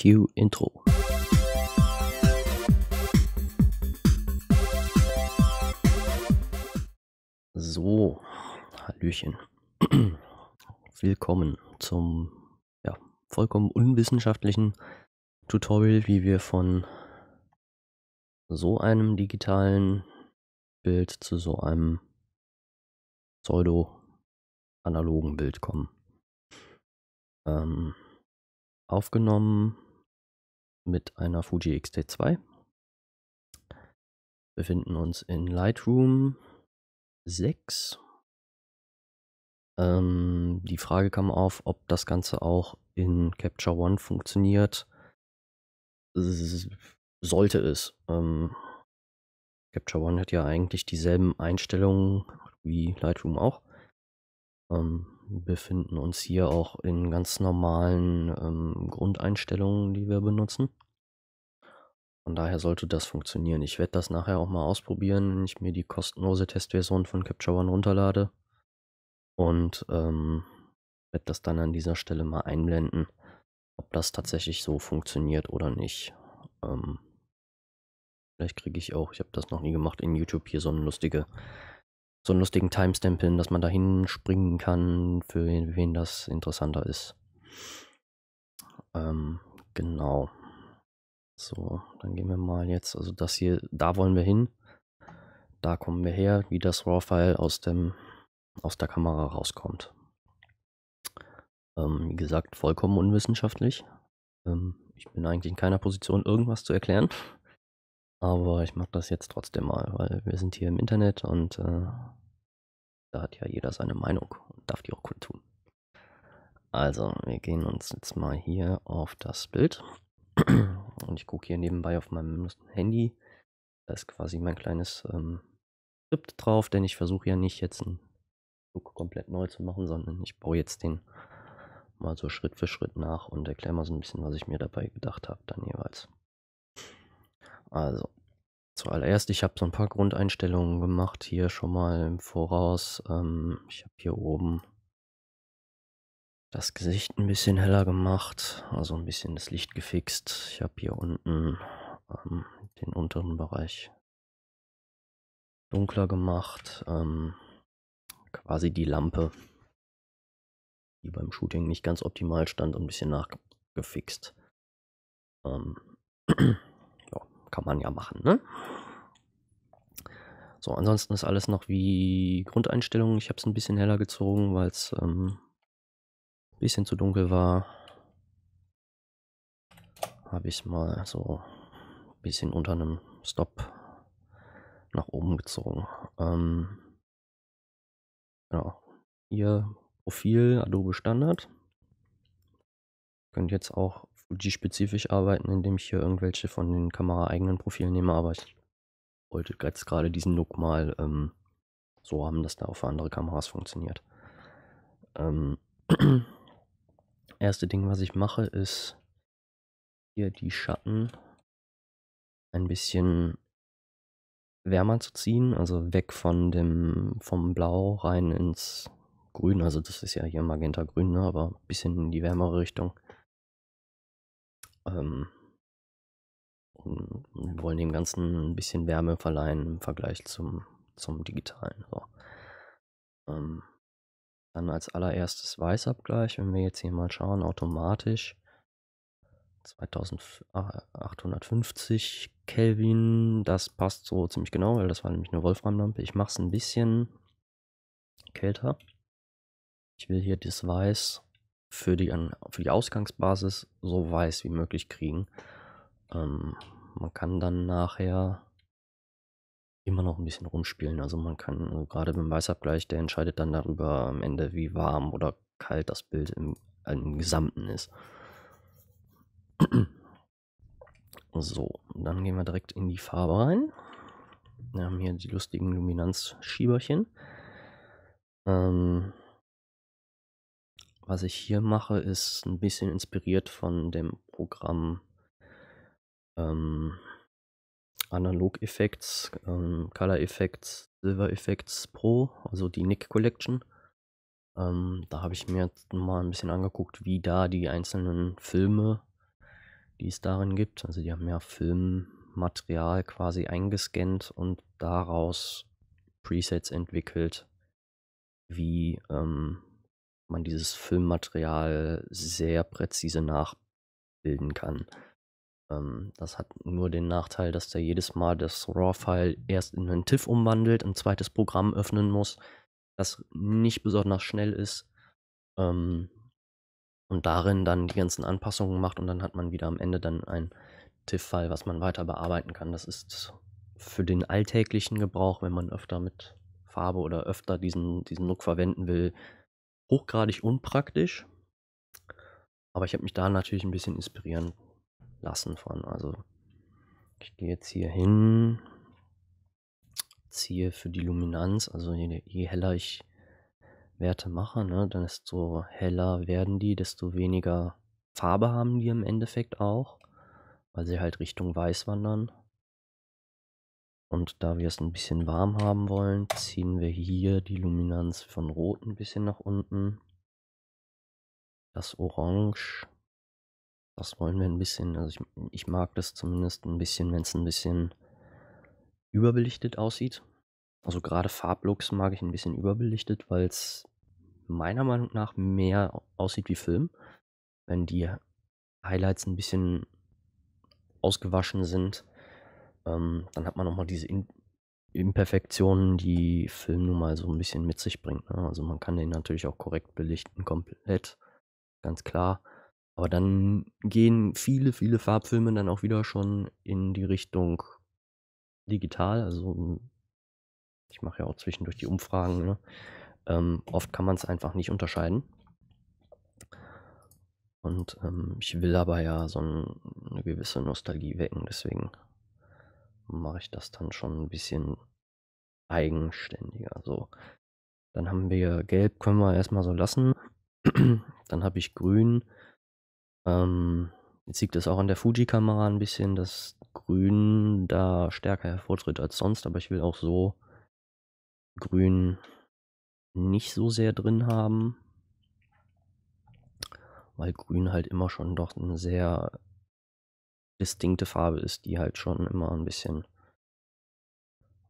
Cue Intro. So, Hallöchen. Willkommen zum ja, vollkommen unwissenschaftlichen Tutorial, wie wir von so einem digitalen Bild zu so einem pseudo-analogen Bild kommen. Ähm, aufgenommen mit einer Fuji X-T2. Befinden uns in Lightroom 6. Ähm, die Frage kam auf, ob das Ganze auch in Capture One funktioniert. sollte es. Ähm, Capture One hat ja eigentlich dieselben Einstellungen wie Lightroom auch. Ähm, befinden uns hier auch in ganz normalen ähm, Grundeinstellungen, die wir benutzen. Von daher sollte das funktionieren. Ich werde das nachher auch mal ausprobieren, wenn ich mir die kostenlose Testversion von Capture One runterlade. Und ähm, werde das dann an dieser Stelle mal einblenden, ob das tatsächlich so funktioniert oder nicht. Ähm, vielleicht kriege ich auch, ich habe das noch nie gemacht, in YouTube hier so eine lustige so einen lustigen Timestamp hin, dass man dahin springen kann, für wen, wen das interessanter ist. Ähm, genau. So, dann gehen wir mal jetzt, also das hier, da wollen wir hin. Da kommen wir her, wie das RAW-File aus, aus der Kamera rauskommt. Ähm, wie gesagt, vollkommen unwissenschaftlich. Ähm, ich bin eigentlich in keiner Position, irgendwas zu erklären. Aber ich mache das jetzt trotzdem mal, weil wir sind hier im Internet und äh, da hat ja jeder seine Meinung und darf die auch kundtun. Also, wir gehen uns jetzt mal hier auf das Bild. Und ich gucke hier nebenbei auf meinem Handy. Da ist quasi mein kleines ähm, Skript drauf, denn ich versuche ja nicht jetzt einen Flug komplett neu zu machen, sondern ich baue jetzt den mal so Schritt für Schritt nach und erkläre mal so ein bisschen, was ich mir dabei gedacht habe dann jeweils. Also, Zuallererst, ich habe so ein paar Grundeinstellungen gemacht hier schon mal im Voraus. Ähm, ich habe hier oben das Gesicht ein bisschen heller gemacht, also ein bisschen das Licht gefixt. Ich habe hier unten ähm, den unteren Bereich dunkler gemacht, ähm, quasi die Lampe, die beim Shooting nicht ganz optimal stand, ein bisschen nachgefixt. Ähm, kann man ja machen, ne? So, ansonsten ist alles noch wie Grundeinstellungen. Ich habe es ein bisschen heller gezogen, weil es ähm, ein bisschen zu dunkel war. Habe ich mal so ein bisschen unter einem Stop nach oben gezogen. Ähm, genau. Ihr Profil Adobe Standard. Könnt jetzt auch die spezifisch arbeiten, indem ich hier irgendwelche von den kameraeigenen Profilen nehme, aber ich wollte jetzt gerade diesen Look mal ähm, so haben, dass da auch für andere Kameras funktioniert. Ähm, erste Ding, was ich mache, ist hier die Schatten ein bisschen wärmer zu ziehen, also weg von dem vom Blau rein ins Grün. Also das ist ja hier Magenta Grün, ne? aber ein bisschen in die wärmere Richtung. Ähm, wir wollen dem Ganzen ein bisschen Wärme verleihen im Vergleich zum, zum digitalen. So. Ähm, dann als allererstes Weißabgleich, wenn wir jetzt hier mal schauen, automatisch 2850 ah, Kelvin, das passt so ziemlich genau, weil das war nämlich eine Wolframlampe. Ich mache es ein bisschen kälter. Ich will hier das Weiß für die, für die Ausgangsbasis so weiß wie möglich kriegen. Ähm, man kann dann nachher immer noch ein bisschen rumspielen. Also man kann also gerade beim Weißabgleich, der entscheidet dann darüber am Ende, wie warm oder kalt das Bild im, im Gesamten ist. So, dann gehen wir direkt in die Farbe rein. Wir haben hier die lustigen Luminanzschieberchen. Ähm, was ich hier mache, ist ein bisschen inspiriert von dem Programm ähm, Analog Effects, ähm, Color Effects, Silver Effects Pro, also die Nick Collection. Ähm, da habe ich mir mal ein bisschen angeguckt, wie da die einzelnen Filme, die es darin gibt, also die haben ja Filmmaterial quasi eingescannt und daraus Presets entwickelt, wie ähm, man dieses Filmmaterial sehr präzise nachbilden kann. Ähm, das hat nur den Nachteil, dass der jedes Mal das RAW-File erst in einen TIFF umwandelt, ein zweites Programm öffnen muss, das nicht besonders schnell ist. Ähm, und darin dann die ganzen Anpassungen macht und dann hat man wieder am Ende dann ein TIFF-File, was man weiter bearbeiten kann. Das ist für den alltäglichen Gebrauch, wenn man öfter mit Farbe oder öfter diesen, diesen Look verwenden will, hochgradig unpraktisch. Aber ich habe mich da natürlich ein bisschen inspirieren lassen von. Also ich gehe jetzt hier hin, ziehe für die Luminanz, also je, je heller ich Werte mache, ne, dann desto heller werden die, desto weniger Farbe haben die im Endeffekt auch, weil sie halt Richtung Weiß wandern. Und da wir es ein bisschen warm haben wollen, ziehen wir hier die Luminanz von Rot ein bisschen nach unten. Das Orange, das wollen wir ein bisschen, also ich, ich mag das zumindest ein bisschen, wenn es ein bisschen überbelichtet aussieht. Also gerade Farblooks mag ich ein bisschen überbelichtet, weil es meiner Meinung nach mehr aussieht wie Film. Wenn die Highlights ein bisschen ausgewaschen sind ähm, dann hat man nochmal diese In Imperfektionen, die Film nun mal so ein bisschen mit sich bringt. Ne? Also man kann den natürlich auch korrekt belichten, komplett, ganz klar. Aber dann gehen viele, viele Farbfilme dann auch wieder schon in die Richtung digital. Also hm, ich mache ja auch zwischendurch die Umfragen. Ne? Ähm, oft kann man es einfach nicht unterscheiden. Und ähm, ich will aber ja so ein, eine gewisse Nostalgie wecken, deswegen mache ich das dann schon ein bisschen eigenständiger. So. Dann haben wir gelb, können wir erstmal so lassen. dann habe ich grün. Ähm, jetzt liegt es auch an der Fuji-Kamera ein bisschen, dass grün da stärker hervortritt als sonst, aber ich will auch so grün nicht so sehr drin haben, weil grün halt immer schon doch ein sehr distinkte Farbe ist, die halt schon immer ein bisschen.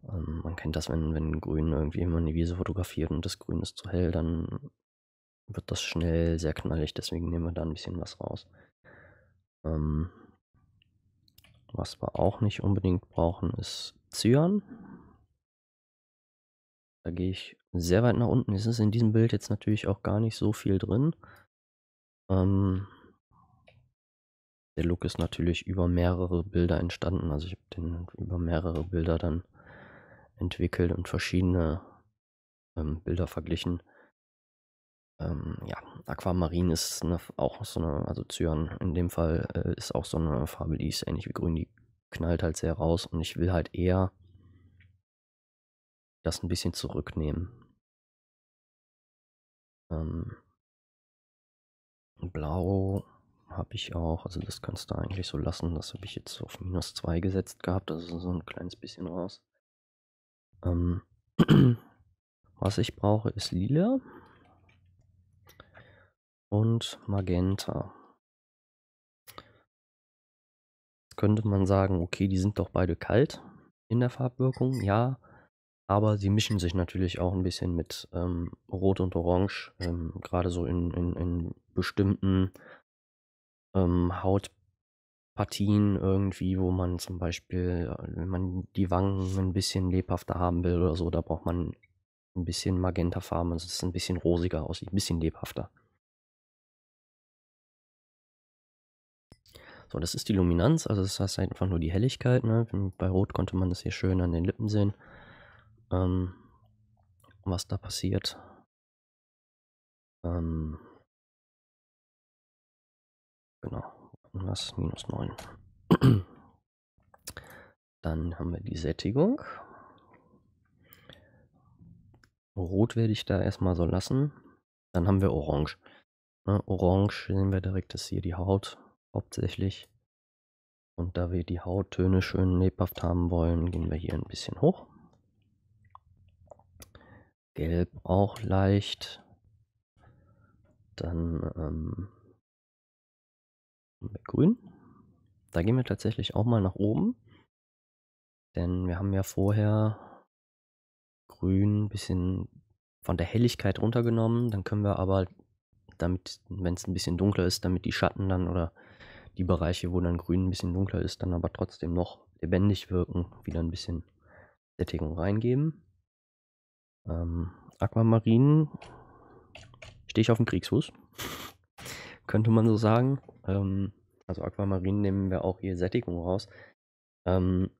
Ähm, man kennt das, wenn, wenn Grün irgendwie immer eine Wiese fotografiert und das Grün ist zu hell, dann wird das schnell sehr knallig, deswegen nehmen wir da ein bisschen was raus. Ähm, was wir auch nicht unbedingt brauchen, ist Cyan. Da gehe ich sehr weit nach unten. Es ist in diesem Bild jetzt natürlich auch gar nicht so viel drin. Ähm, der Look ist natürlich über mehrere Bilder entstanden. Also ich habe den über mehrere Bilder dann entwickelt und verschiedene ähm, Bilder verglichen. Ähm, ja, Aquamarin ist eine, auch so eine, also Cyan in dem Fall äh, ist auch so eine Farbe, die ist ähnlich wie grün, die knallt halt sehr raus und ich will halt eher das ein bisschen zurücknehmen. Ähm, Blau habe ich auch, also das kannst du eigentlich so lassen, das habe ich jetzt auf minus 2 gesetzt gehabt, also so ein kleines bisschen raus. Ähm, was ich brauche ist lila und magenta. Jetzt könnte man sagen, okay, die sind doch beide kalt in der Farbwirkung, ja, aber sie mischen sich natürlich auch ein bisschen mit ähm, Rot und Orange, ähm, gerade so in, in, in bestimmten ähm, Hautpartien irgendwie, wo man zum Beispiel, äh, wenn man die Wangen ein bisschen lebhafter haben will oder so, da braucht man ein bisschen magentafarben, dass also es ein bisschen rosiger aussieht, ein bisschen lebhafter. So, das ist die Luminanz, also das heißt einfach nur die Helligkeit. Ne? Bei Rot konnte man das hier schön an den Lippen sehen, ähm, was da passiert. Ähm, Genau, Und das minus 9. Dann haben wir die Sättigung. Rot werde ich da erstmal so lassen. Dann haben wir Orange. Ne, Orange sehen wir direkt, ist hier die Haut hauptsächlich. Und da wir die Hauttöne schön lebhaft haben wollen, gehen wir hier ein bisschen hoch. Gelb auch leicht. Dann ähm, bei grün. Da gehen wir tatsächlich auch mal nach oben. Denn wir haben ja vorher grün ein bisschen von der Helligkeit runtergenommen. Dann können wir aber, damit, wenn es ein bisschen dunkler ist, damit die Schatten dann oder die Bereiche, wo dann grün ein bisschen dunkler ist, dann aber trotzdem noch lebendig wirken, wieder ein bisschen Sättigung reingeben. Ähm, Aquamarin stehe ich auf dem Kriegsfuß könnte man so sagen. Ähm, also Aquamarin nehmen wir auch hier Sättigung raus. Ähm,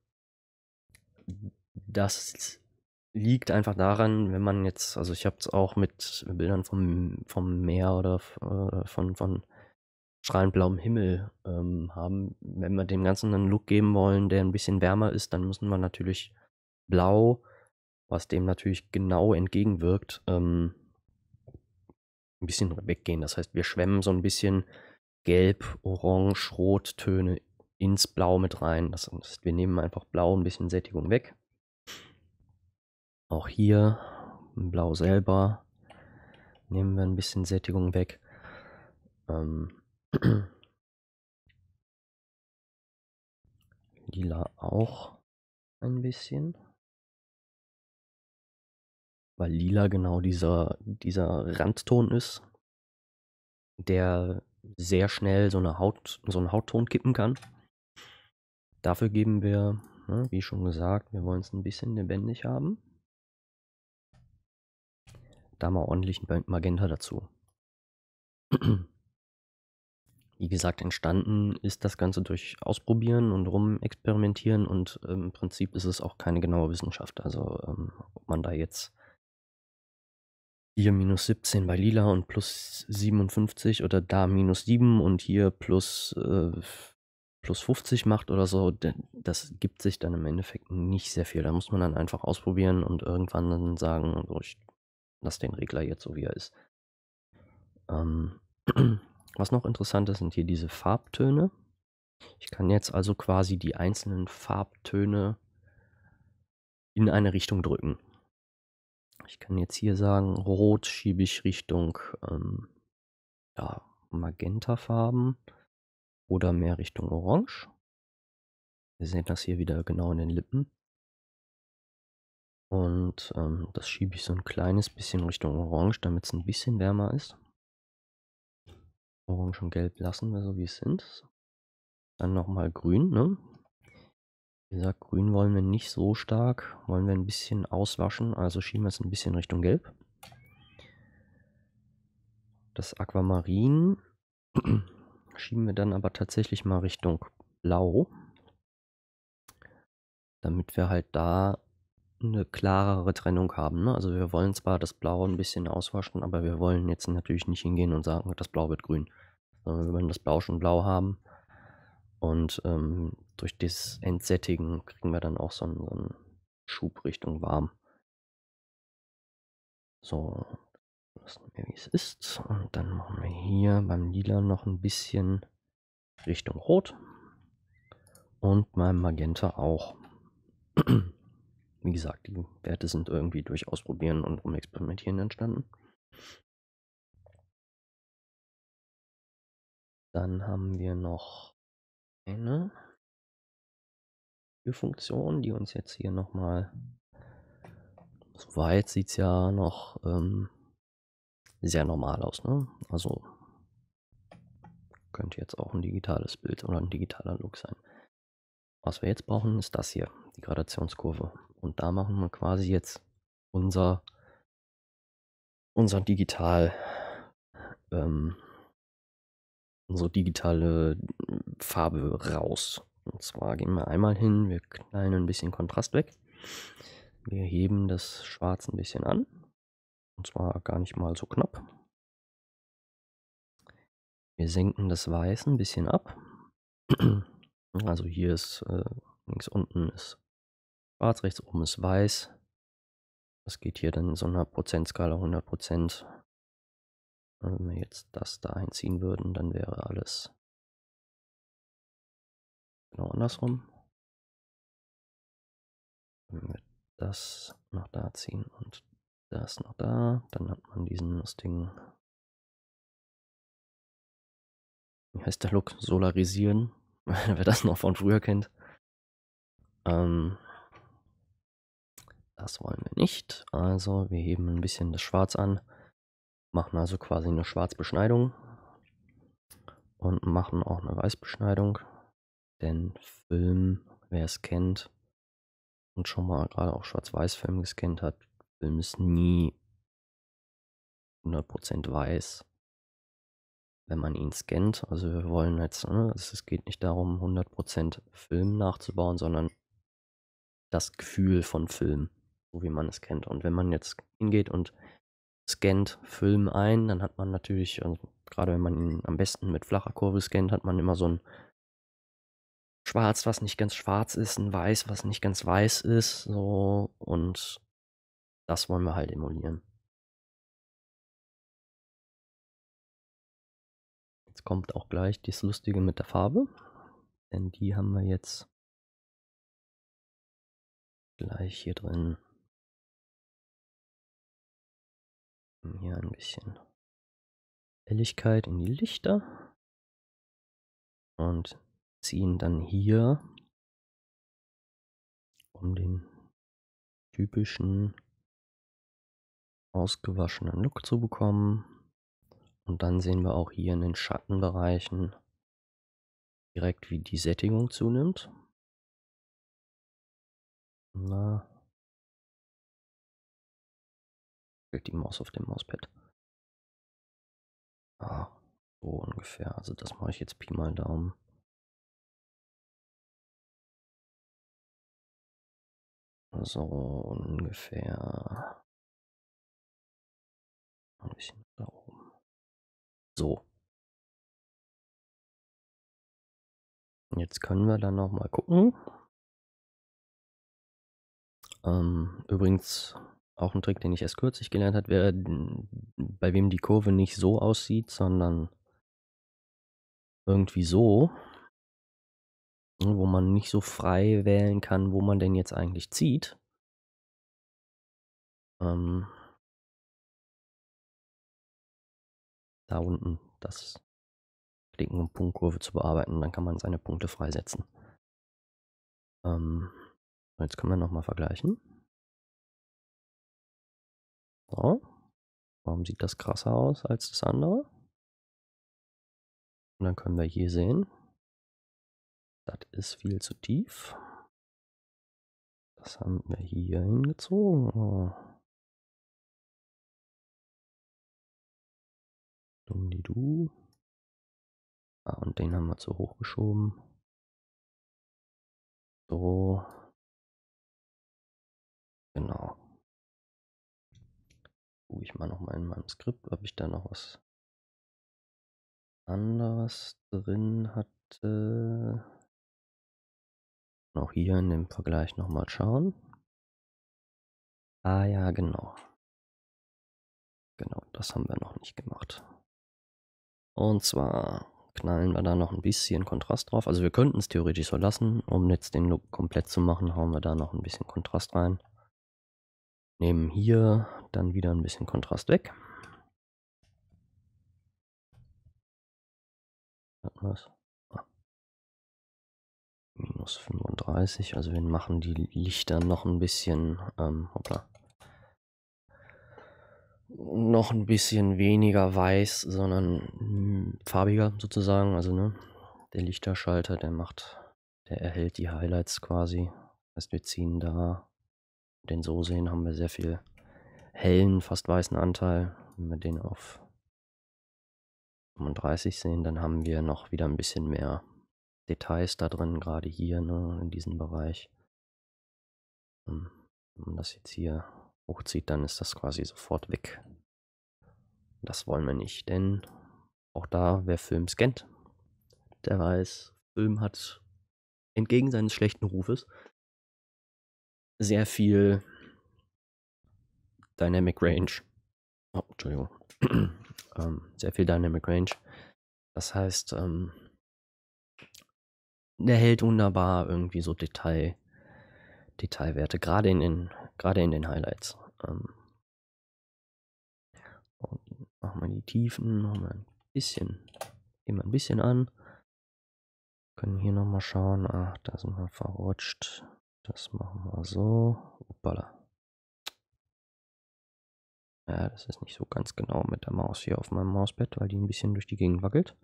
das liegt einfach daran, wenn man jetzt, also ich habe es auch mit Bildern vom, vom Meer oder äh, von, von strahlend blauem Himmel ähm, haben. Wenn wir dem Ganzen einen Look geben wollen, der ein bisschen wärmer ist, dann müssen wir natürlich blau, was dem natürlich genau entgegenwirkt, ähm, ein bisschen weggehen. Das heißt, wir schwemmen so ein bisschen Gelb, Orange, Rot Töne ins Blau mit rein. Das heißt, wir nehmen einfach Blau ein bisschen Sättigung weg. Auch hier Blau selber nehmen wir ein bisschen Sättigung weg. Ähm Lila auch ein bisschen weil lila genau dieser, dieser Randton ist, der sehr schnell so, eine Haut, so einen Hautton kippen kann. Dafür geben wir, ne, wie schon gesagt, wir wollen es ein bisschen lebendig haben. Da mal ordentlich Magenta dazu. Wie gesagt, entstanden ist das Ganze durch Ausprobieren und Rumexperimentieren und ähm, im Prinzip ist es auch keine genaue Wissenschaft. Also, ähm, ob man da jetzt hier minus 17 bei lila und plus 57 oder da minus 7 und hier plus, äh, plus 50 macht oder so, das gibt sich dann im Endeffekt nicht sehr viel. Da muss man dann einfach ausprobieren und irgendwann dann sagen, so, ich lasse den Regler jetzt so, wie er ist. Ähm Was noch interessant ist, sind hier diese Farbtöne. Ich kann jetzt also quasi die einzelnen Farbtöne in eine Richtung drücken ich kann jetzt hier sagen, rot schiebe ich Richtung ähm, ja, Magentafarben oder mehr Richtung Orange. Wir sehen das hier wieder genau in den Lippen. Und ähm, das schiebe ich so ein kleines bisschen Richtung Orange, damit es ein bisschen wärmer ist. Orange und Gelb lassen wir so, wie es sind. Dann nochmal Grün, ne? Wie gesagt, grün wollen wir nicht so stark. Wollen wir ein bisschen auswaschen. Also schieben wir es ein bisschen Richtung gelb. Das Aquamarin schieben wir dann aber tatsächlich mal Richtung blau. Damit wir halt da eine klarere Trennung haben. Ne? Also wir wollen zwar das Blau ein bisschen auswaschen, aber wir wollen jetzt natürlich nicht hingehen und sagen, das Blau wird grün. Sondern wir wollen das Blau schon blau haben. Und ähm, durch das Entsättigen kriegen wir dann auch so einen, so einen Schub Richtung warm. So, lassen wir, wie es ist. Und dann machen wir hier beim Lila noch ein bisschen Richtung Rot. Und beim Magenta auch. wie gesagt, die Werte sind irgendwie durch Ausprobieren und Rumexperimentieren entstanden. Dann haben wir noch eine für die uns jetzt hier nochmal... Soweit sieht es ja noch ähm, sehr normal aus. Ne? Also könnte jetzt auch ein digitales Bild oder ein digitaler Look sein. Was wir jetzt brauchen, ist das hier, die Gradationskurve. Und da machen wir quasi jetzt unser, unser digital, ähm, unsere digitale Farbe raus. Und zwar gehen wir einmal hin, wir knallen ein bisschen Kontrast weg. Wir heben das Schwarz ein bisschen an. Und zwar gar nicht mal so knapp. Wir senken das Weiß ein bisschen ab. Also hier ist äh, links unten ist schwarz, rechts oben ist weiß. Das geht hier dann in so einer Prozentskala 100 Wenn wir jetzt das da einziehen würden, dann wäre alles Genau andersrum. das noch da ziehen und das noch da, dann hat man diesen lustigen. Wie heißt der Look? Solarisieren. Wer das noch von früher kennt. Ähm, das wollen wir nicht. Also wir heben ein bisschen das Schwarz an, machen also quasi eine Schwarzbeschneidung und machen auch eine Weißbeschneidung den Film, wer es kennt und schon mal gerade auch Schwarz-Weiß-Film gescannt hat, Film ist nie 100% weiß, wenn man ihn scannt. Also wir wollen jetzt, ne, es geht nicht darum, 100% Film nachzubauen, sondern das Gefühl von Film, so wie man es kennt. Und wenn man jetzt hingeht und scannt Film ein, dann hat man natürlich, also gerade wenn man ihn am besten mit flacher Kurve scannt, hat man immer so ein Schwarz, was nicht ganz schwarz ist, ein Weiß, was nicht ganz weiß ist, so und das wollen wir halt emulieren. Jetzt kommt auch gleich das Lustige mit der Farbe, denn die haben wir jetzt gleich hier drin. Hier ein bisschen Helligkeit in die Lichter und ziehen dann hier um den typischen ausgewaschenen Look zu bekommen. Und dann sehen wir auch hier in den Schattenbereichen direkt, wie die Sättigung zunimmt. Na. Die Maus auf dem Mauspad. Ah, so ungefähr. Also das mache ich jetzt Pi mal Daumen. so ungefähr ein bisschen da oben. So. Jetzt können wir dann noch mal gucken. Ähm, übrigens auch ein Trick, den ich erst kürzlich gelernt habe, wäre, bei wem die Kurve nicht so aussieht, sondern irgendwie so, ne, wo man nicht so frei wählen kann, wo man denn jetzt eigentlich zieht. Ähm, da unten das Klicken, um Punktkurve zu bearbeiten, dann kann man seine Punkte freisetzen. Ähm, jetzt können wir nochmal vergleichen. So. Warum sieht das krasser aus als das andere? Und dann können wir hier sehen, das ist viel zu tief. Das haben wir hier hingezogen. Oh. Dumm die du. Ah, und den haben wir zu hoch geschoben. So. Genau. Gucke ich mal nochmal in meinem Skript, ob ich da noch was anderes drin hatte auch hier in dem Vergleich nochmal schauen. Ah ja, genau. Genau, das haben wir noch nicht gemacht. Und zwar knallen wir da noch ein bisschen Kontrast drauf. Also wir könnten es theoretisch so lassen. Um jetzt den Look komplett zu machen, hauen wir da noch ein bisschen Kontrast rein. Nehmen hier dann wieder ein bisschen Kontrast weg. Was? Minus 35, also wir machen die Lichter noch ein bisschen, ähm, hoppla, noch ein bisschen weniger weiß, sondern hm, farbiger sozusagen. Also ne, der Lichterschalter, der macht, der erhält die Highlights quasi. Das heißt, wir ziehen da, den so sehen, haben wir sehr viel hellen, fast weißen Anteil. Wenn wir den auf 35 sehen, dann haben wir noch wieder ein bisschen mehr Details da drin, gerade hier, ne, in diesem Bereich. Ähm, wenn man das jetzt hier hochzieht, dann ist das quasi sofort weg. Das wollen wir nicht, denn auch da, wer Film scannt, der weiß, Film hat entgegen seines schlechten Rufes sehr viel Dynamic Range. Oh, Entschuldigung. ähm, sehr viel Dynamic Range. Das heißt, ähm, der hält wunderbar irgendwie so Detail, Detailwerte, gerade in den, gerade in den Highlights. Ähm, machen wir die Tiefen nochmal ein bisschen, immer ein bisschen an. Können hier nochmal schauen. Ach, da sind wir verrutscht. Das machen wir so. Uppala. Ja, das ist nicht so ganz genau mit der Maus hier auf meinem Mausbett, weil die ein bisschen durch die Gegend wackelt.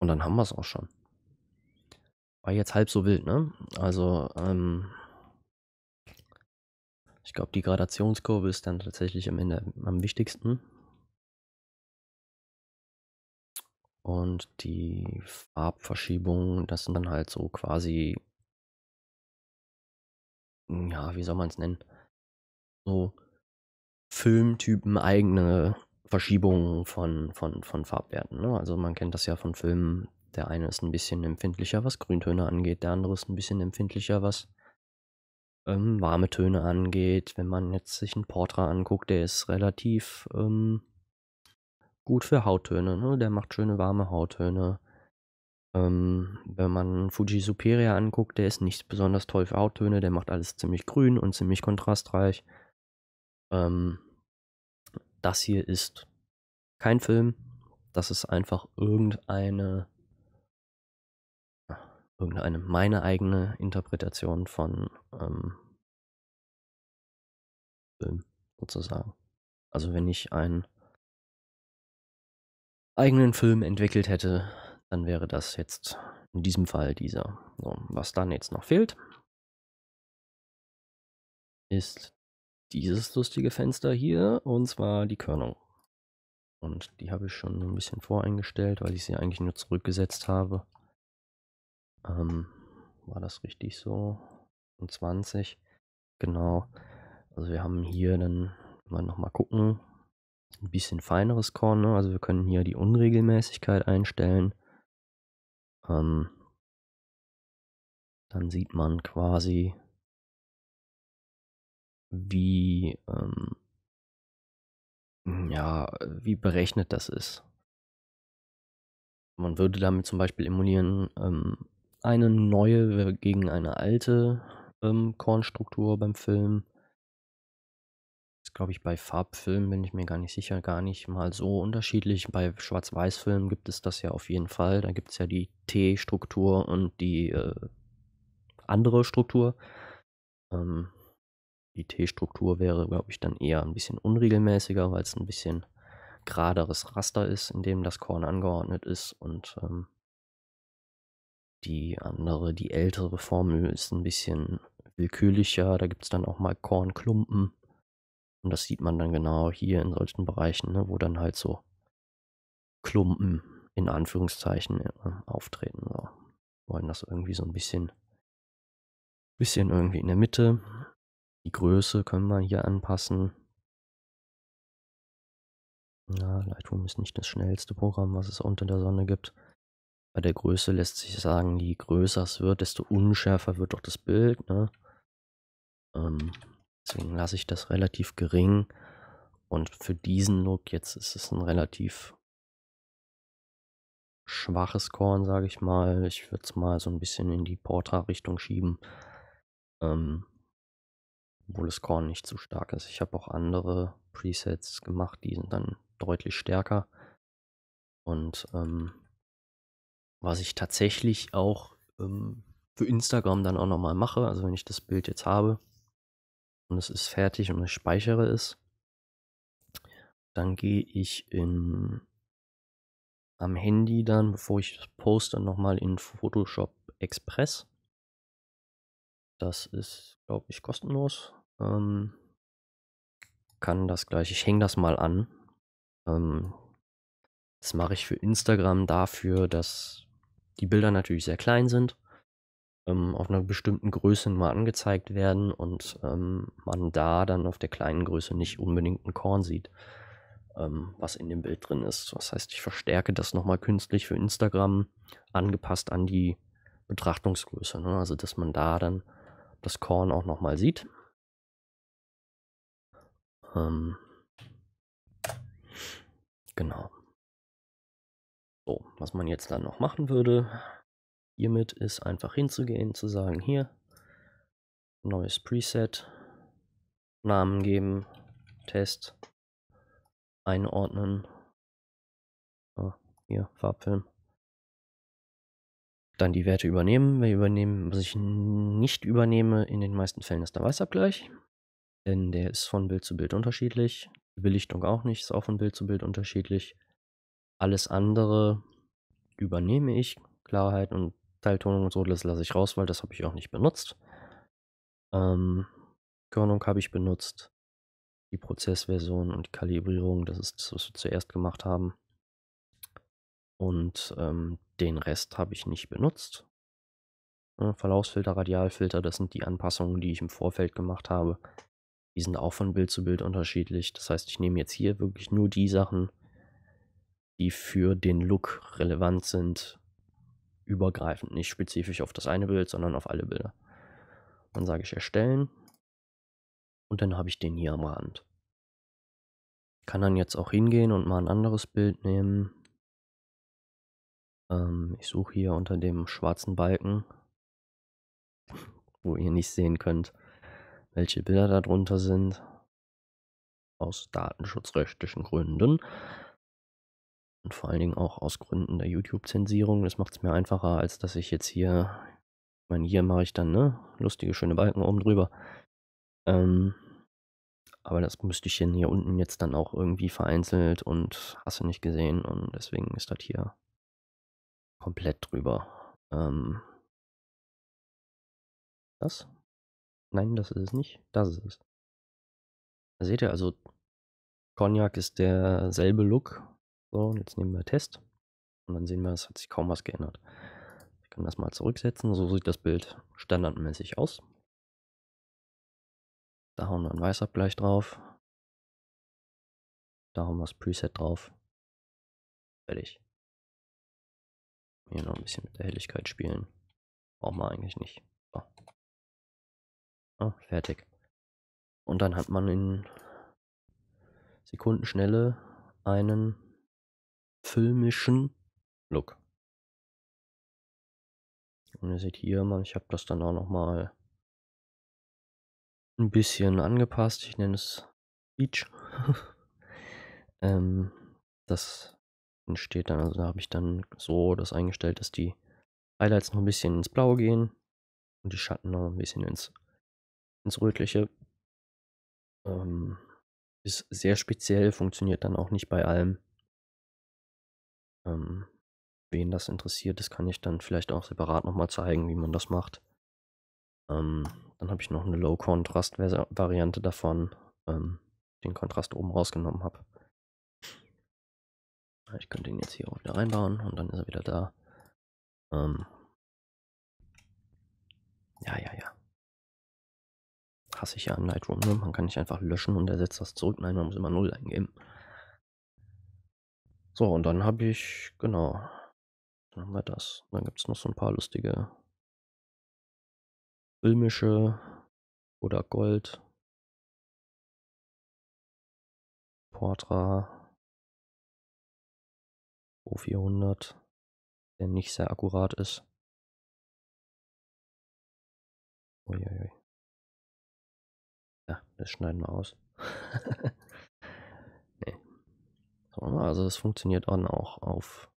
Und dann haben wir es auch schon. War jetzt halb so wild, ne? Also, ähm, ich glaube, die Gradationskurve ist dann tatsächlich am Ende am wichtigsten. Und die Farbverschiebung, das sind dann halt so quasi, ja, wie soll man es nennen? So Filmtypen eigene Verschiebungen von, von, von Farbwerten. Ne? Also man kennt das ja von Filmen, der eine ist ein bisschen empfindlicher, was Grüntöne angeht. Der andere ist ein bisschen empfindlicher, was ähm, warme Töne angeht. Wenn man jetzt sich einen Portra anguckt, der ist relativ ähm, gut für Hauttöne. Ne? Der macht schöne warme Hauttöne. Ähm, wenn man Fuji Superior anguckt, der ist nicht besonders toll für Hauttöne. Der macht alles ziemlich grün und ziemlich kontrastreich. Ähm, das hier ist kein Film. Das ist einfach irgendeine irgendeine meine eigene Interpretation von ähm, Film sozusagen. Also wenn ich einen eigenen Film entwickelt hätte, dann wäre das jetzt in diesem Fall dieser. So, was dann jetzt noch fehlt, ist dieses lustige Fenster hier und zwar die Körnung. Und die habe ich schon ein bisschen voreingestellt, weil ich sie eigentlich nur zurückgesetzt habe. Ähm, war das richtig so? 20. Genau. Also wir haben hier dann, wenn wir nochmal gucken, ein bisschen feineres Korn. Ne? Also wir können hier die Unregelmäßigkeit einstellen. Ähm, dann sieht man quasi, wie, ähm, ja, wie berechnet das ist. Man würde damit zum Beispiel emulieren, ähm, eine neue äh, gegen eine alte ähm, Kornstruktur beim Film. Ist, glaube ich, bei Farbfilmen, bin ich mir gar nicht sicher, gar nicht mal so unterschiedlich. Bei Schwarz-Weiß-Filmen gibt es das ja auf jeden Fall. Da gibt es ja die T-Struktur und die äh, andere Struktur. Ähm, die T-Struktur wäre, glaube ich, dann eher ein bisschen unregelmäßiger, weil es ein bisschen geraderes Raster ist, in dem das Korn angeordnet ist und ähm, die andere, die ältere Formel ist ein bisschen willkürlicher. Da gibt es dann auch mal Kornklumpen. Und das sieht man dann genau hier in solchen Bereichen, ne, wo dann halt so Klumpen in Anführungszeichen äh, auftreten. So. Wollen das irgendwie so ein bisschen, bisschen irgendwie in der Mitte. Die Größe können wir hier anpassen. Na, Lightroom ist nicht das schnellste Programm, was es unter der Sonne gibt bei der Größe lässt sich sagen, je größer es wird, desto unschärfer wird doch das Bild. Ne? Ähm, deswegen lasse ich das relativ gering. Und für diesen Look jetzt ist es ein relativ schwaches Korn, sage ich mal. Ich würde es mal so ein bisschen in die Portra-Richtung schieben. Ähm, obwohl das Korn nicht zu stark ist. Ich habe auch andere Presets gemacht, die sind dann deutlich stärker. Und ähm, was ich tatsächlich auch ähm, für Instagram dann auch nochmal mache. Also wenn ich das Bild jetzt habe und es ist fertig und ich speichere es, dann gehe ich in am Handy dann, bevor ich das poste, nochmal in Photoshop Express. Das ist, glaube ich, kostenlos. Ähm, kann das gleich. Ich hänge das mal an. Ähm, das mache ich für Instagram dafür, dass die Bilder natürlich sehr klein sind, ähm, auf einer bestimmten Größe mal angezeigt werden und ähm, man da dann auf der kleinen Größe nicht unbedingt ein Korn sieht, ähm, was in dem Bild drin ist. Das heißt, ich verstärke das nochmal künstlich für Instagram, angepasst an die Betrachtungsgröße. Ne? Also, dass man da dann das Korn auch nochmal sieht. Ähm. genau. So, was man jetzt dann noch machen würde, hiermit ist einfach hinzugehen, zu sagen, hier, neues Preset, Namen geben, Test, einordnen, ah, hier, Farbfilm, dann die Werte übernehmen. Wir übernehmen, was ich nicht übernehme, in den meisten Fällen ist der Weißabgleich, denn der ist von Bild zu Bild unterschiedlich. Die Belichtung auch nicht, ist auch von Bild zu Bild unterschiedlich. Alles andere übernehme ich. Klarheit und Teiltonung und so, das lasse ich raus, weil das habe ich auch nicht benutzt. Ähm, Körnung habe ich benutzt. Die Prozessversion und die Kalibrierung, das ist das, was wir zuerst gemacht haben. Und ähm, den Rest habe ich nicht benutzt. Verlaufsfilter, Radialfilter, das sind die Anpassungen, die ich im Vorfeld gemacht habe. Die sind auch von Bild zu Bild unterschiedlich. Das heißt, ich nehme jetzt hier wirklich nur die Sachen, die für den Look relevant sind, übergreifend. Nicht spezifisch auf das eine Bild, sondern auf alle Bilder. Dann sage ich erstellen. Und dann habe ich den hier am Rand. Ich kann dann jetzt auch hingehen und mal ein anderes Bild nehmen. Ähm, ich suche hier unter dem schwarzen Balken, wo ihr nicht sehen könnt, welche Bilder darunter sind. Aus datenschutzrechtlichen Gründen. Und vor allen Dingen auch aus Gründen der YouTube-Zensierung. Das macht es mir einfacher, als dass ich jetzt hier, ich meine, hier mache ich dann, ne, lustige, schöne Balken oben drüber. Ähm, aber das müsste ich hier unten jetzt dann auch irgendwie vereinzelt und hast du nicht gesehen und deswegen ist das hier komplett drüber. Ähm, das? Nein, das ist es nicht. Das ist es. Da seht ihr also, Cognac ist derselbe Look so, und jetzt nehmen wir Test. Und dann sehen wir, es hat sich kaum was geändert. Ich kann das mal zurücksetzen. So sieht das Bild standardmäßig aus. Da haben wir einen Weißabgleich drauf. Da haben wir das Preset drauf. Fertig. Hier noch ein bisschen mit der Helligkeit spielen. Brauchen wir eigentlich nicht. So. Oh, fertig. Und dann hat man in Sekundenschnelle einen filmischen Look. Und ihr seht hier, mal, ich habe das dann auch nochmal ein bisschen angepasst. Ich nenne es Beach. ähm, das entsteht dann, also da habe ich dann so das eingestellt, dass die Highlights noch ein bisschen ins Blaue gehen und die Schatten noch ein bisschen ins, ins Rötliche. Ähm, ist sehr speziell, funktioniert dann auch nicht bei allem. Ähm, wen das interessiert, das kann ich dann vielleicht auch separat nochmal zeigen, wie man das macht. Ähm, dann habe ich noch eine Low-Contrast-Variante davon, ähm, den Kontrast oben rausgenommen habe. Ich könnte ihn jetzt hier auch wieder reinbauen und dann ist er wieder da. Ähm ja, ja, ja. Hasse ich ja an Lightroom, ne? Man kann nicht einfach löschen und ersetzt das zurück. Nein, man muss immer 0 eingeben. So, und dann habe ich, genau, dann haben wir das. Und dann gibt es noch so ein paar lustige filmische oder Gold. Portra O400, der nicht sehr akkurat ist. Uiuiui. Ja, das schneiden wir aus. Ne? Also es funktioniert dann auch auf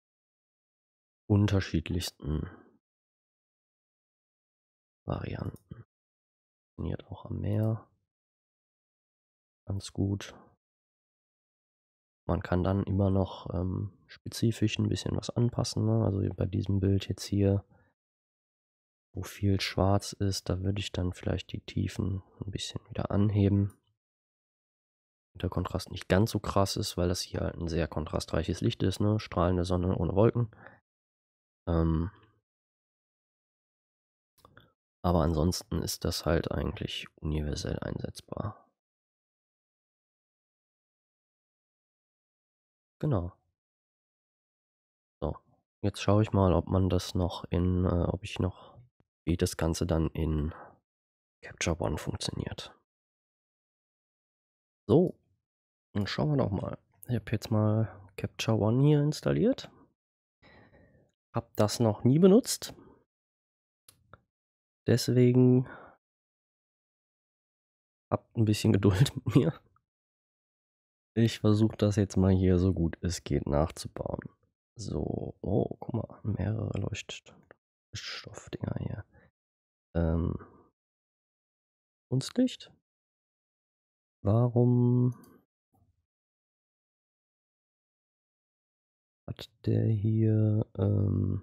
unterschiedlichsten Varianten. Funktioniert auch am Meer ganz gut. Man kann dann immer noch ähm, spezifisch ein bisschen was anpassen. Ne? Also bei diesem Bild jetzt hier, wo viel schwarz ist, da würde ich dann vielleicht die Tiefen ein bisschen wieder anheben der Kontrast nicht ganz so krass ist, weil das hier halt ein sehr kontrastreiches Licht ist, ne? Strahlende Sonne ohne Wolken. Ähm aber ansonsten ist das halt eigentlich universell einsetzbar. Genau. So, jetzt schaue ich mal, ob man das noch in, äh, ob ich noch, wie das Ganze dann in Capture One funktioniert. So, und schauen wir doch mal. Ich habe jetzt mal Capture One hier installiert. Hab das noch nie benutzt. Deswegen habt ein bisschen Geduld mit mir. Ich versuche das jetzt mal hier so gut es geht nachzubauen. So, oh, guck mal, mehrere Leuchtstoffdinger hier. Ähm, Kunstlicht? Warum hat der hier? Ähm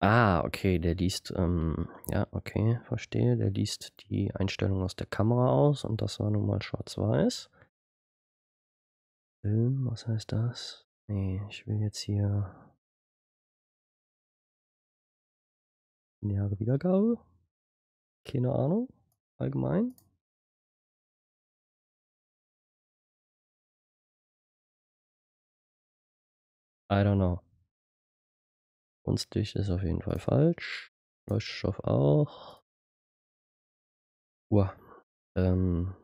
ah, okay, der liest, ähm, ja, okay, verstehe. Der liest die Einstellung aus der Kamera aus und das war nun mal schwarz-weiß. Film, was heißt das? Nee, ich will jetzt hier lineare Wiedergabe. Keine Ahnung, allgemein. I don't know. Kunstdicht ist auf jeden Fall falsch. Leuchtstoff auch. Uah. Ähm.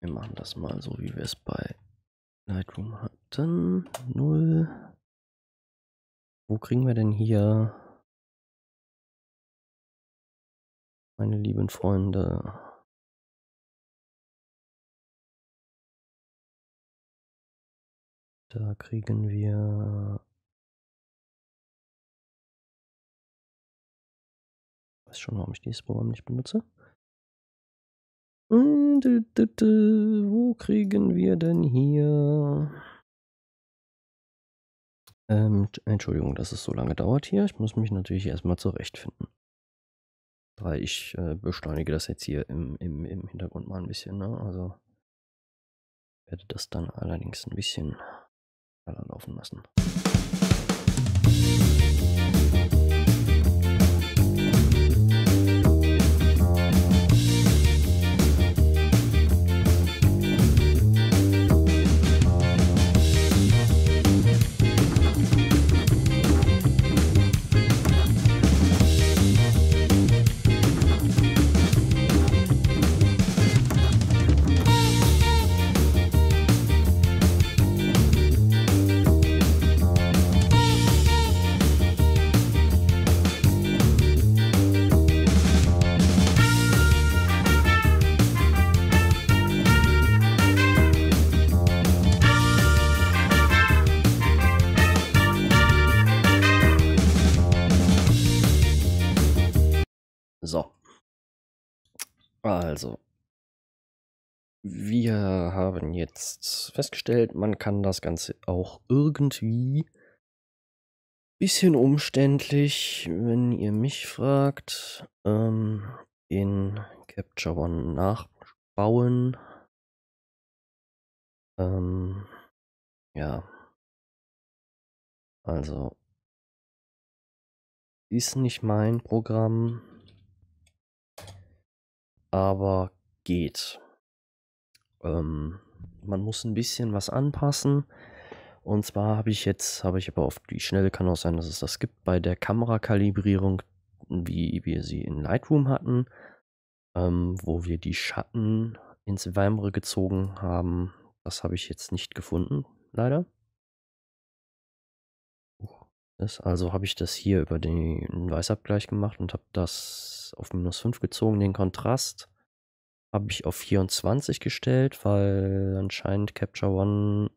Wir machen das mal so, wie wir es bei Lightroom hatten. Null. Wo kriegen wir denn hier, meine lieben Freunde, Da kriegen wir weiß schon, warum ich dieses Programm nicht benutze. Und, hm, Wo kriegen wir denn hier? Ähm, Entschuldigung, dass es so lange dauert hier. Ich muss mich natürlich erstmal zurechtfinden. Weil ich äh, beschleunige das jetzt hier im, im, im Hintergrund mal ein bisschen. Ne? Also werde das dann allerdings ein bisschen laufen lassen. So. Also. Wir haben jetzt festgestellt, man kann das Ganze auch irgendwie bisschen umständlich, wenn ihr mich fragt, ähm, in Capture One nachbauen. Ähm, ja. Also ist nicht mein Programm aber geht. Ähm, man muss ein bisschen was anpassen. Und zwar habe ich jetzt, habe ich aber auf die Schnelle, kann auch sein, dass es das gibt, bei der Kamerakalibrierung, wie wir sie in Lightroom hatten, ähm, wo wir die Schatten ins Wärmere gezogen haben. Das habe ich jetzt nicht gefunden, leider ist. Also habe ich das hier über den Weißabgleich gemacht und habe das auf minus 5 gezogen. Den Kontrast habe ich auf 24 gestellt, weil anscheinend Capture One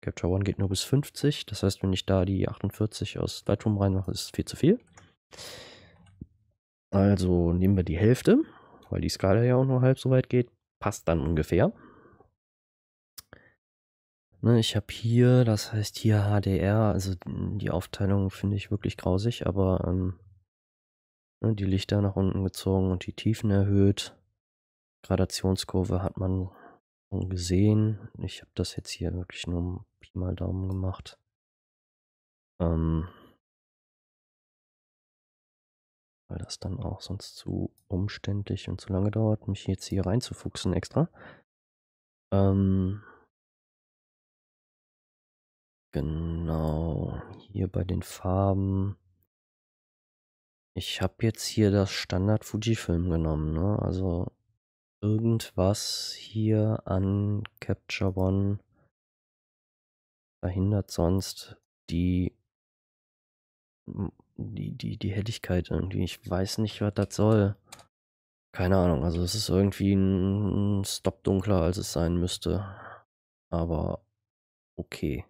Capture One geht nur bis 50. Das heißt, wenn ich da die 48 aus Lightroom reinmache, ist es viel zu viel. Also nehmen wir die Hälfte, weil die Skala ja auch nur halb so weit geht. Passt dann ungefähr. Ne, ich habe hier, das heißt hier HDR, also die Aufteilung finde ich wirklich grausig, aber ähm, ne, die Lichter nach unten gezogen und die Tiefen erhöht. Gradationskurve hat man gesehen. Ich habe das jetzt hier wirklich nur Pi mal Daumen gemacht. Ähm, weil das dann auch sonst zu umständlich und zu lange dauert, mich jetzt hier reinzufuchsen extra. Ähm, Genau, hier bei den Farben. Ich habe jetzt hier das Standard Fujifilm genommen, ne? Also irgendwas hier an Capture One verhindert sonst die, die, die, die Helligkeit irgendwie. Ich weiß nicht, was das soll. Keine Ahnung, also es ist irgendwie ein Stop dunkler, als es sein müsste. Aber okay.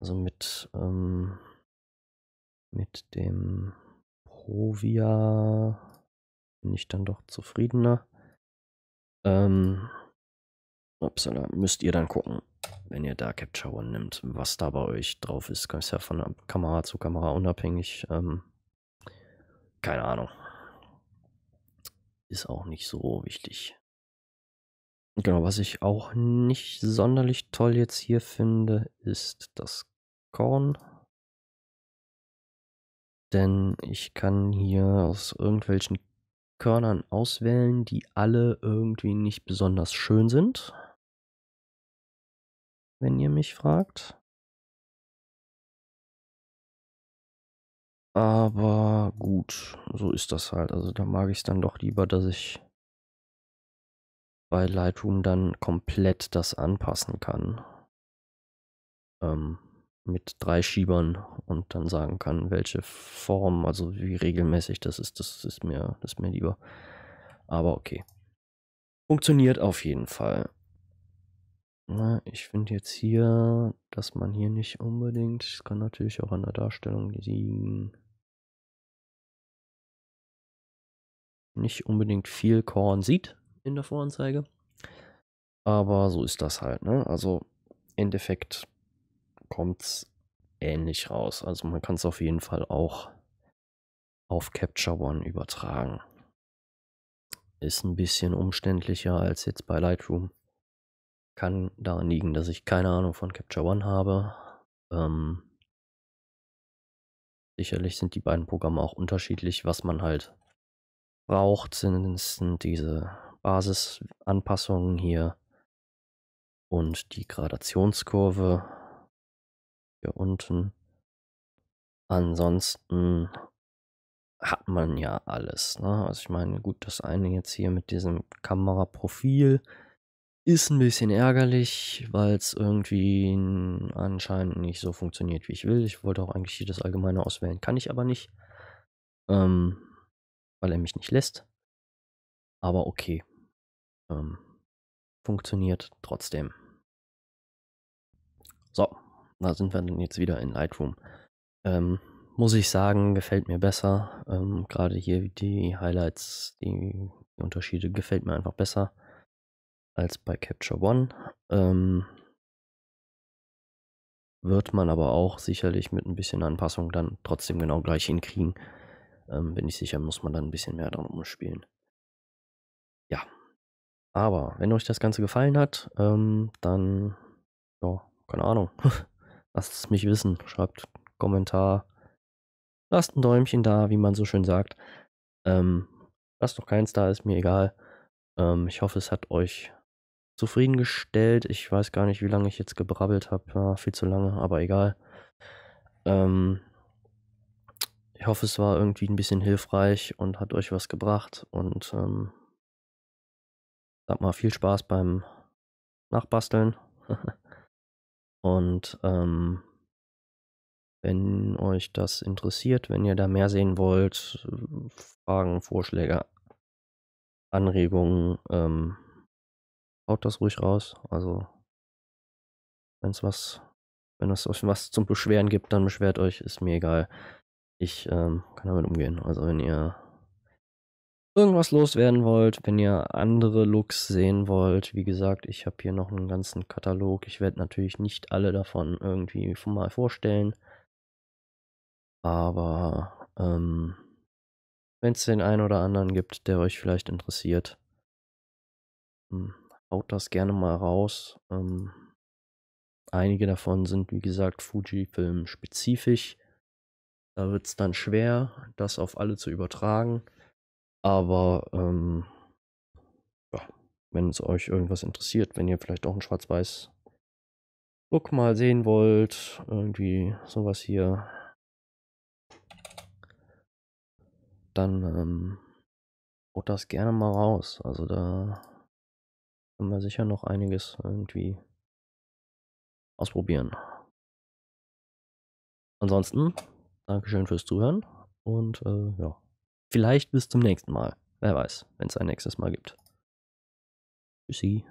Also mit, ähm, mit dem Provia bin ich dann doch zufriedener. Ähm, upsala, müsst ihr dann gucken, wenn ihr da Capture One nimmt, was da bei euch drauf ist. Kannst ja von Kamera zu Kamera unabhängig. Ähm, keine Ahnung. Ist auch nicht so wichtig. Genau, was ich auch nicht sonderlich toll jetzt hier finde, ist das Korn. Denn ich kann hier aus irgendwelchen Körnern auswählen, die alle irgendwie nicht besonders schön sind. Wenn ihr mich fragt. Aber gut, so ist das halt. Also da mag ich es dann doch lieber, dass ich bei Lightroom dann komplett das anpassen kann. Ähm, mit drei Schiebern und dann sagen kann, welche Form, also wie regelmäßig das ist, das ist mir, das ist mir lieber. Aber okay. Funktioniert auf jeden Fall. Na, ich finde jetzt hier, dass man hier nicht unbedingt, das kann natürlich auch an der Darstellung liegen, nicht unbedingt viel Korn sieht in der Voranzeige. Aber so ist das halt, ne? Also im Endeffekt kommt es ähnlich raus. Also man kann es auf jeden Fall auch auf Capture One übertragen. Ist ein bisschen umständlicher als jetzt bei Lightroom. Kann daran liegen, dass ich keine Ahnung von Capture One habe. Ähm, sicherlich sind die beiden Programme auch unterschiedlich. Was man halt braucht, sind diese Basisanpassungen hier und die Gradationskurve hier unten. Ansonsten hat man ja alles. Ne? Also ich meine, gut, das eine jetzt hier mit diesem Kameraprofil ist ein bisschen ärgerlich, weil es irgendwie anscheinend nicht so funktioniert, wie ich will. Ich wollte auch eigentlich hier das Allgemeine auswählen, kann ich aber nicht, ähm, weil er mich nicht lässt. Aber okay, ähm, funktioniert trotzdem. So, da sind wir dann jetzt wieder in Lightroom. Ähm, muss ich sagen, gefällt mir besser. Ähm, Gerade hier die Highlights, die, die, Unterschiede gefällt mir einfach besser als bei Capture One. Ähm, wird man aber auch sicherlich mit ein bisschen Anpassung dann trotzdem genau gleich hinkriegen. Ähm, bin ich sicher, muss man dann ein bisschen mehr dran umspielen. Ja, aber wenn euch das Ganze gefallen hat, ähm, dann, ja, keine Ahnung, lasst es mich wissen. Schreibt einen Kommentar, lasst ein Däumchen da, wie man so schön sagt. Ähm, lasst doch keins da, ist mir egal. Ähm, ich hoffe, es hat euch zufriedengestellt. Ich weiß gar nicht, wie lange ich jetzt gebrabbelt habe. Ja, viel zu lange, aber egal. Ähm, ich hoffe, es war irgendwie ein bisschen hilfreich und hat euch was gebracht. Und ähm, Sag mal, viel Spaß beim Nachbasteln. Und ähm, wenn euch das interessiert, wenn ihr da mehr sehen wollt, Fragen, Vorschläge, Anregungen, ähm, haut das ruhig raus. Also, wenn es was, wenn es euch was zum Beschweren gibt, dann beschwert euch, ist mir egal. Ich ähm, kann damit umgehen. Also, wenn ihr irgendwas loswerden wollt, wenn ihr andere Looks sehen wollt, wie gesagt, ich habe hier noch einen ganzen Katalog. Ich werde natürlich nicht alle davon irgendwie mal vorstellen. Aber ähm, wenn es den einen oder anderen gibt, der euch vielleicht interessiert, hm, haut das gerne mal raus. Ähm, einige davon sind, wie gesagt, Fujifilm-spezifisch. Da wird es dann schwer, das auf alle zu übertragen. Aber ähm, ja, wenn es euch irgendwas interessiert, wenn ihr vielleicht auch ein Schwarz-Weiß Look mal sehen wollt, irgendwie sowas hier, dann ähm, holt das gerne mal raus. Also da können wir sicher noch einiges irgendwie ausprobieren. Ansonsten, Dankeschön fürs Zuhören und äh, ja. Vielleicht bis zum nächsten Mal. Wer weiß, wenn es ein nächstes Mal gibt. Tschüssi.